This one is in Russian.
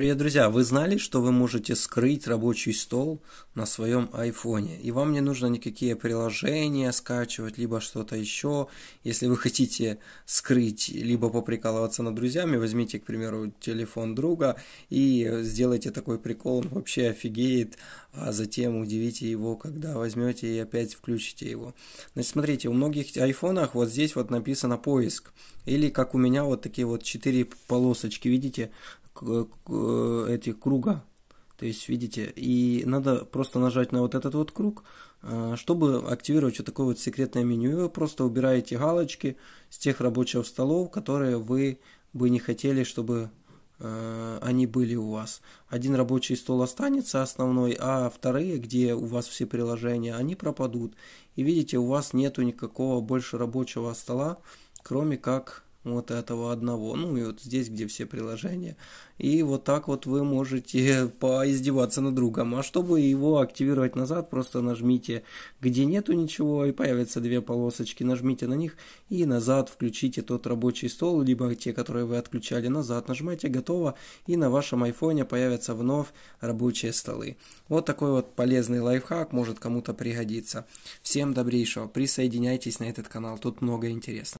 Привет, друзья! Вы знали, что вы можете скрыть рабочий стол на своем айфоне, и вам не нужно никакие приложения скачивать, либо что-то еще. Если вы хотите скрыть, либо поприкалываться над друзьями, возьмите, к примеру, телефон друга и сделайте такой прикол, он вообще офигеет, а затем удивите его, когда возьмете и опять включите его. Значит, смотрите, у многих айфонах вот здесь вот написано поиск, или как у меня вот такие вот четыре полосочки, видите, Э, этих круга. То есть, видите, и надо просто нажать на вот этот вот круг, э, чтобы активировать вот такое вот секретное меню. И вы просто убираете галочки с тех рабочих столов, которые вы бы не хотели, чтобы э, они были у вас. Один рабочий стол останется основной, а вторые, где у вас все приложения, они пропадут. И видите, у вас нету никакого больше рабочего стола, кроме как вот этого одного, ну и вот здесь, где все приложения. И вот так вот вы можете поиздеваться над другом. А чтобы его активировать назад, просто нажмите, где нету ничего, и появятся две полосочки, нажмите на них, и назад включите тот рабочий стол, либо те, которые вы отключали назад, нажимайте, «Готово», и на вашем айфоне появятся вновь рабочие столы. Вот такой вот полезный лайфхак может кому-то пригодиться. Всем добрейшего, присоединяйтесь на этот канал, тут много интересного.